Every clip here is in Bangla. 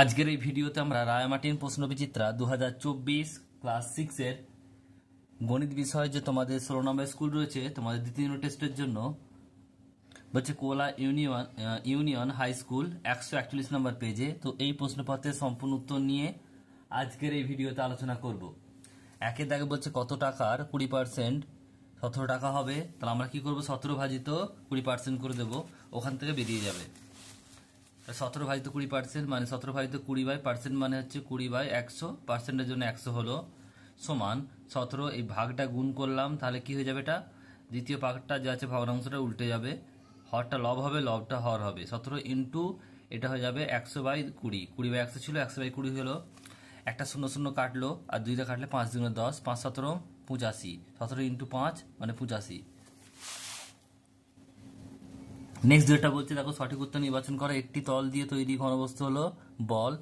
আজকের এই ভিডিওতে আমরা রায়মার্টিন প্রশ্নবিচিত্রা দু হাজার চব্বিশ ক্লাস সিক্সের গণিত বিষয় যে তোমাদের ষোলো নম্বর স্কুল রয়েছে তোমাদের দ্বিতীয় টেস্টের জন্য বলছে Kola union union high school একশো একচল্লিশ নম্বর পেজে তো এই প্রশ্নপত্রের সম্পূর্ণ উত্তর নিয়ে আজকের এই ভিডিওতে আলোচনা করব একে দাগে বলছে কত টাকার কুড়ি পার্সেন্ট সতেরো টাকা হবে তাহলে আমরা কি করব সতেরো ভাজিত কুড়ি পার্সেন্ট করে দেবো ওখান থেকে বেরিয়ে যাবে সতেরো ভাজিত কুড়ি পার্সেন্ট মানে সতেরো ভাজিত কুড়ি বাই পার্সেন্ট মানে হচ্ছে কুড়ি বাই একশো পার্সেন্টের জন্য একশো হলো সমান সতেরো এই ভাগটা গুণ করলাম তাহলে কি হয়ে যাবে এটা দ্বিতীয় ভাগটা যে আছে ভগ্নাংশটা উল্টে যাবে হরটা লব হবে লবটা হর হবে সতেরো ইন্টু এটা হয়ে যাবে একশো বাই কুড়ি কুড়ি বাই একশো ছিল একশো বাই কুড়ি হলো একটা শূন্য শূন্য কাটলো আর দুইটা কাটলে পাঁচ দুগুণে দশ পাঁচ সতেরো পঁচাশি সতেরো ইন্টু পাঁচ মানে পঁচাশি নেক্সট যেটা বলছে দেখো সঠিক উত্তর নির্বাচন করা একটি তল দিয়ে তৈরি ঘনবস্তু হলো বল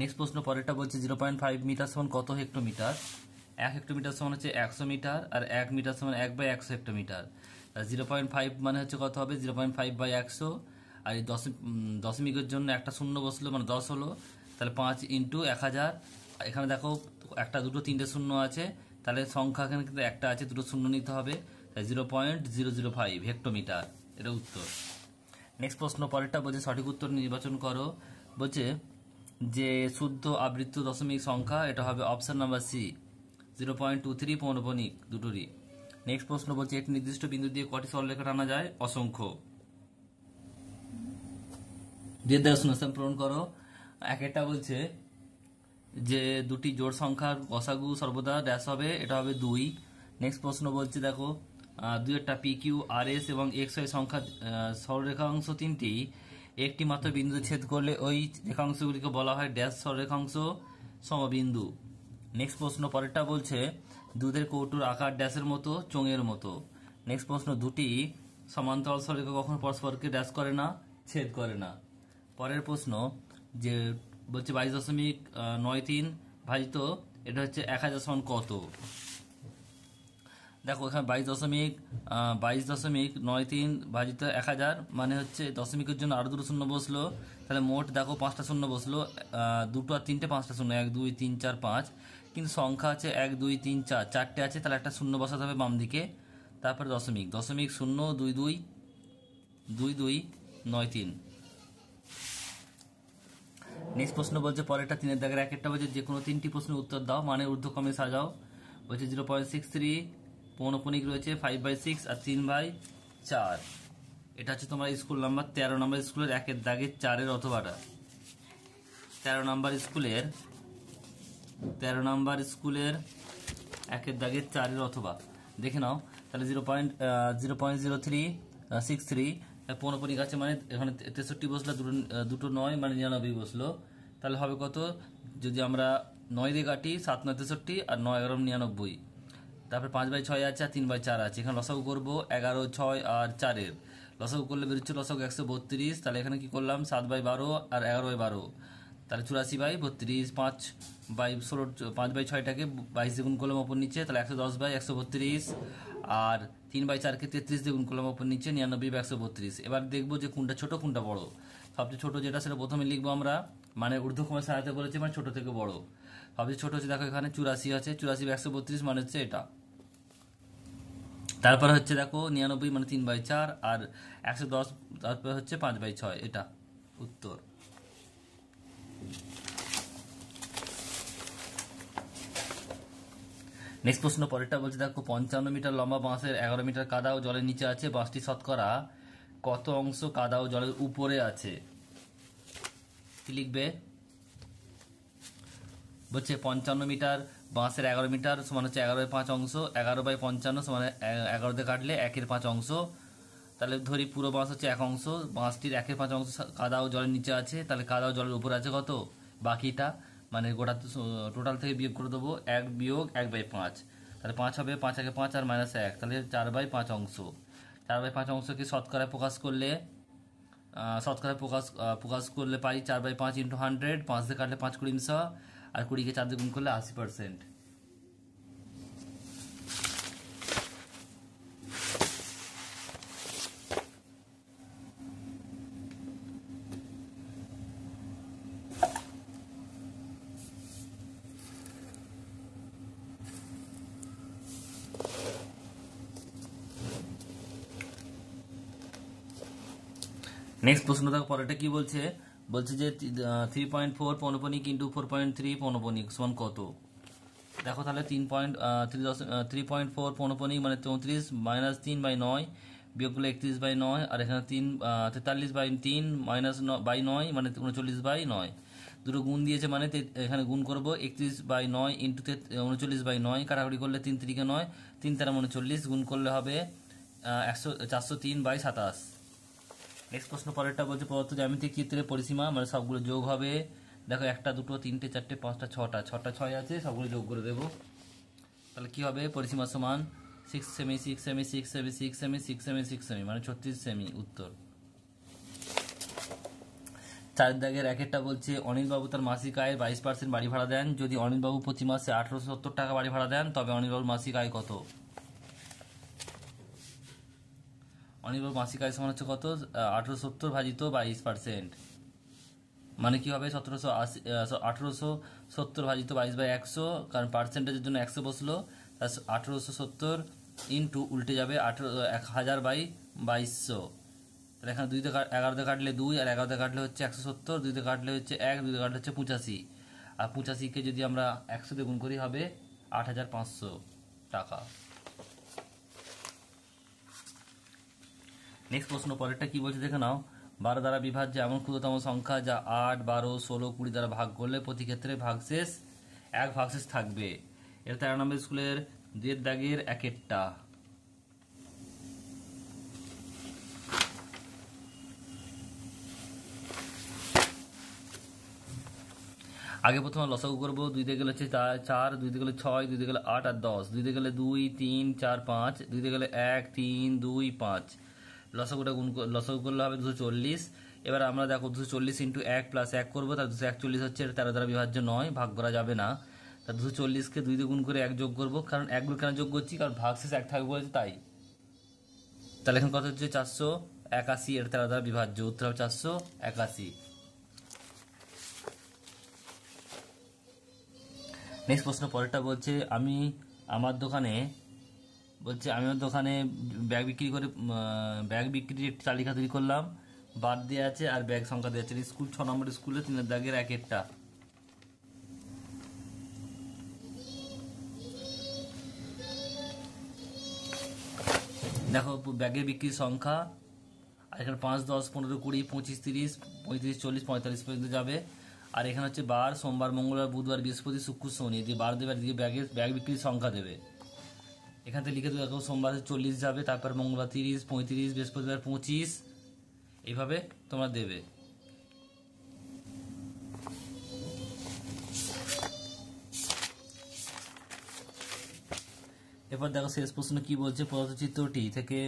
নেক্সট প্রশ্ন পরেরটা বলছে জিরো পয়েন্ট ফাইভ মিটার সমান কত হেক্টোমিটার এক হেক্টোমিটার সমান হচ্ছে একশো মিটার আর এক মিটার সমান এক বাই একশো হেক্টোমিটার জিরো পয়েন্ট ফাইভ মানে হচ্ছে কত হবে জিরো পয়েন্ট ফাইভ বাই একশো আর এই দশমিকের জন্য একটা শূন্য বসলো মানে দশ হলো তাহলে পাঁচ ইন্টু এক হাজার এখানে দেখো একটা দুটো তিনটে শূন্য আছে তাহলে সংখ্যা এখানে কিন্তু একটা আছে দুটো শূন্য নিতে হবে zero point zero zero five hectometre এটা উত্তর নেক্সট প্রশ্ন পরেরটা বলছে সঠিক উত্তর নির্বাচন করো বলছে যে শুদ্ধ আবৃত্ত দশমিক সংখ্যা এটা হবে option number C zero point two three পৌনপনিক দুটোরই নেক্সট প্রশ্ন বলছে একটি নির্দিষ্ট বিন্দু দিয়ে কটি সরলরেখা টানা যায় অসংখ্য দিয়ে দ্বারা পূরণ করো এক একটা বলছে যে দুটি জোড় সংখ্যার গসাগু সর্বদা ড্যাশ হবে এটা হবে দুই নেক্সট প্রশ্ন বলছে দেখো দু একটা পি কিউ আর এস এবং এক্স ওয়াই সংখ্যা সরলরেখাংশ তিনটি একটি মাত্র বিন্দুতে ছেদ করলে ওই রেখাংশগুলিকে বলা হয় ড্যাশ সরলরেখাংশ সমবিন্দু নেক্সট প্রশ্ন পরেরটা বলছে দুধের কৌটুর আকার ড্যাশের মতো চোঙের মতো নেক্সট প্রশ্ন দুটি সমান্তরাল সরলরেখা কখনো পরস্পরকে ড্যাশ করে না ছেদ করে না পরের প্রশ্ন যে বলছে বাইশ দশমিক নয় তিন ভাজিত এটা হচ্ছে এক হাজার সন কত দেখো এখানে বাইশ দশমিক বাইশ দশমিক নয় তিন বাজিত এক হাজার মানে হচ্ছে দশমিকের জন্য আরও দুটো শূন্য বসলো তাহলে মোট দেখো পাঁচটা শূন্য বসলো দুটো আর তিনটে পাঁচটা শূন্য এক দুই তিন চার পাঁচ কিন্তু সংখ্যা আছে এক দুই তিন চার চারটে আছে তাহলে একটা শূন্য বসাতে হবে বাম দিকে তারপরে দশমিক দশমিক শূন্য দুই দুই দুই দুই নয় তিন নেক্সট প্রশ্ন বলছে পরেরটা তিনের দাগের এক একটা বলছে যে কোনো তিনটি প্রশ্নের উত্তর দাও মানে ঊর্ধ্বক্রমে সাজাও বলছে জিরো পয়েন্ট সিক্স থ্রি পৌনপনিক রয়েছে ফাইভ বাই সিক্স আর তিন বাই চার এটা হচ্ছে তোমার স্কুল নাম্বার তেরো নম্বর স্কুলের একের দাগের চারের অথবাটা তেরো নম্বর স্কুলের তেরো নম্বর স্কুলের একের দাগের চারের অথবা দেখে নাও তাহলে zero point zero point zero three six three পৌনপনিক আছে মানে এখানে তেষট্টি বসলো দুটো দুটো নয় মানে নিরানব্বই বসলো তাহলে হবে কত যদি আমরা নয় দিয়ে কাটি সাত নয় তেষট্টি আর নয় এগারো নিরানব্বই তারপরে পাঁচ বাই ছয় আছে আর তিন বাই চার আছে এখানে লসাগু করবো এগারো ছয় আর চারের লসাগু করলে বেরোচ্ছে লসক একশো বত্রিশ তাহলে এখানে কি করলাম সাত বাই বারো আর এগারো বাই বারো তাহলে চুরাশি বাই বত্রিশ পাঁচ বাই ষোলো পাঁচ বাই ছয়টাকে বাইশ দ্বিগুণ করলাম ওপর নিচে তাহলে একশো দশ বাই একশো বত্রিশ আর তিন বাই চারকে তেত্রিশ দ্বিগুণ করলাম ওপর নিচে নিরানব্বই বা একশো বত্রিশ এবার দেখবো যে কোনটা ছোটো কোনটা বড় সবচেয়ে ছোটো যেটা সেটা প্রথমে লিখবো আমরা মানে কমে সাজাতে বলেছে মানে ছোটো থেকে বড় সবচেয়ে ছোটো হচ্ছে দেখো এখানে চুরাশি আছে চুরাশি বা একশো বত্রিশ মানে হচ্ছে এটা তারপর হচ্ছে দেখো নিরানব্বই মানে তিন বাই চার আর একশো দশ তারপরে হচ্ছে পাঁচ বাই ছয় এটা উত্তর নেক্সট প্রশ্ন পরেরটা বলছে দেখো পঞ্চান্ন মিটার লম্বা বাঁশের এগারো মিটার কাদা ও জলের নিচে আছে বাঁশটি শতকরা কত অংশ কাদা ও জলের উপরে আছে কি লিখবে বলছে পঞ্চান্ন মিটার বাঁশের এগারো মিটার সমান হচ্ছে এগারো বাই পাঁচ অংশ এগারো বাই পঞ্চান্ন সমান এগারোতে কাটলে একের পাঁচ অংশ তাহলে ধরি পুরো বাঁশ হচ্ছে এক অংশ বাঁশটির একের পাঁচ অংশ কাদাও জলের নিচে আছে তাহলে কাদাও জলের উপর আছে কত বাকিটা মানে গোটা টোটাল থেকে বিয়োগ করে দেবো এক বিয়োগ এক বাই পাঁচ তাহলে পাঁচ হবে পাঁচ একে পাঁচ আর মাইনাস এক তাহলে চার বাই পাঁচ অংশ চার বাই পাঁচ অংশকে শতকরায় প্রকাশ করলে শতকরায় প্রকাশ প্রকাশ করলে পাই চার বাই পাঁচ ইন্টু হান্ড্রেড পাঁচ দিয়ে কাটলে পাঁচ কুড়ি আর কুড়িকে চার দিয়ে গুণ করলে আশি পার্সেন্ট নেক্সট প্রশ্ন দেখো পরেরটা কি বলছে বলছে যে থ্রি পয়েন্ট ফোর পনপনিক ইন্টু ফোর পয়েন্ট থ্রি পনপনিক সমান কত দেখো তাহলে তিন পয়েন্ট থ্রি দশ থ্রি পয়েন্ট ফোর পনপনিক মানে চৌত্রিশ মাইনাস তিন বাই নয় বিয়োগ করলে একত্রিশ বাই নয় আর এখানে তিন তেতাল্লিশ বাই তিন মাইনাস বাই নয় মানে উনচল্লিশ বাই নয় দুটো গুণ দিয়েছে মানে এখানে গুণ করবো একত্রিশ বাই নয় ইন্টু উনচল্লিশ বাই নয় কাটাকুটি করলে তিন তিরিকে নয় তিন তেরো উনচল্লিশ মানে গুণ করলে হবে একশো চারশো তিন বাই সাতাশ নেক্সট প্রশ্ন পরেরটা বলছে প্রদত্ত জ্যামিতিক চিত্রে পরিসীমা মানে সবগুলো যোগ হবে দেখো একটা দুটো তিনটে চারটে পাঁচটা ছটা ছটা ছয় আছে সবগুলো যোগ করে দেবো তাহলে কী হবে পরিসীমা সমান সিক্স সেমি সিক্স সেমি সিক্স সেমি সিক্স সেমি সিক্স সেমি সিক্স সেমি মানে ছত্রিশ সেমি উত্তর চার দাগের একটা বলছে অনিলবাবু তার মাসিক আয়ের বাইশ পার্সেন্ট বাড়ি ভাড়া দেন যদি অনিলবাবু প্রতি মাসে আঠারোশো সত্তর টাকা বাড়ি ভাড়া দেন তবে অনিলবাবুর মাসিক আয় কত অনির্ভর মাসিক আয় সমান হচ্ছে কত আঠেরো সত্তর ভাজিত বাইশ পার্সেন্ট মানে কি হবে সতেরোশো আশি আঠেরোশো সত্তর ভাজিত বাইশ বাই একশো কারণ পার্সেন্টেজের জন্য একশো বসলো তার আঠেরোশো সত্তর ইন্টু উল্টে যাবে আঠেরো এক হাজার বাই বাইশশো তাহলে এখানে দুইতে এগারোতে কাটলে দুই আর এগারোতে কাটলে হচ্ছে একশো সত্তর দুইতে কাটলে হচ্ছে এক দুইতে কাটলে হচ্ছে পঁচাশি আর পঁচাশিকে যদি আমরা একশোতে গুণ করি হবে আট হাজার পাঁচশো টাকা নেক্সট প্রশ্ন পরেরটা কি বলছে দেখে নাও বারো দ্বারা বিভাজ্য এমন ক্ষুদ্রতম সংখ্যা যা আট বারো ষোলো কুড়ি দ্বারা ভাগ করলে প্রতি ক্ষেত্রে ভাগশেষ এক ভাগশেষ থাকবে এর তেরো নম্বর স্কুলের দুয়ের দাগের এক একটা আগে প্রথমে লসাগু করবো দুই দিকে গেলে হচ্ছে চার দুই দিকে গেলে ছয় দুই দিকে গেলে আট আর দশ দুই দিকে গেলে দুই তিন চার পাঁচ দুই দিয়ে গেলে এক তিন দুই পাঁচ লসাগুটা গুণ লসাগু করলে হবে দুশো চল্লিশ এবার আমরা দেখো দুশো চল্লিশ ইন্টু এক প্লাস এক করবো তার দুশো একচল্লিশ হচ্ছে এটা তেরো দ্বারা বিভাজ্য নয় ভাগ করা যাবে না তা দুশো চল্লিশকে দুই গুণ করে এক যোগ করবো কারণ এক একগুলো কেন যোগ করছি কারণ ভাগ শেষ এক থাকবে বলেছে তাই তাহলে এখন কত হচ্ছে চারশো একাশি এটা তেরো দ্বারা বিভাজ্য উত্তর হবে চারশো একাশি নেক্সট প্রশ্ন পরেরটা বলছে আমি আমার দোকানে বলছে আমিও তো দোকানে ব্যাগ বিক্রি করে ব্যাগ বিক্রির একটি তালিকা তৈরি করলাম বাদ দেওয়া আছে আর ব্যাগ সংখ্যা দেওয়া আছে স্কুল ছ নম্বর স্কুলে তিনের দাগের এক একটা দেখো ব্যাগের বিক্রির সংখ্যা আর এখানে পাঁচ দশ পনেরো কুড়ি পঁচিশ তিরিশ পঁয়ত্রিশ চল্লিশ পঁয়তাল্লিশ পর্যন্ত যাবে আর এখানে হচ্ছে বার সোমবার মঙ্গলবার বুধবার বৃহস্পতি শুক্র শনি এদিকে বার দেবে আর ব্যাগের ব্যাগ বিক্রির সংখ্যা দেবে এখান থেকে লিখে দেখো সোমবার চল্লিশ যাবে তারপর মঙ্গলবার তিরিশ পঁয়ত্রিশ বৃহস্পতিবার পঁচিশ এইভাবে তোমরা দেবে এরপর দেখো শেষ প্রশ্ন কি বলছে পদচিত্রটি থেকে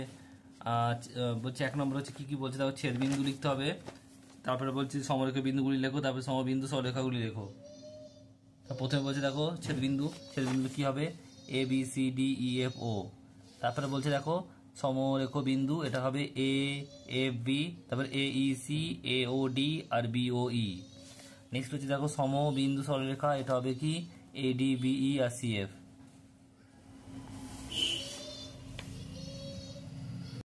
বলছে এক নম্বর হচ্ছে কি কি বলছে তারপর ছেদ বিন্দু লিখতে হবে তারপরে বলছে সমরেখা বিন্দুগুলি লেখো তারপরে সমবিন্দু সরেখাগুলি লেখো প্রথমে বলছে দেখো ছেদ বিন্দু ছেদ বিন্দু কী হবে A B C D E F O তারপরে বলছে দেখো সমরেখ বিন্দু এটা হবে এ এফ বি তারপরে A E C A O D আর বি ও ই নেক্সট হচ্ছে দেখো সম বিন্দু সরলরেখা এটা হবে কি এ ডি বি ই আর সি এফ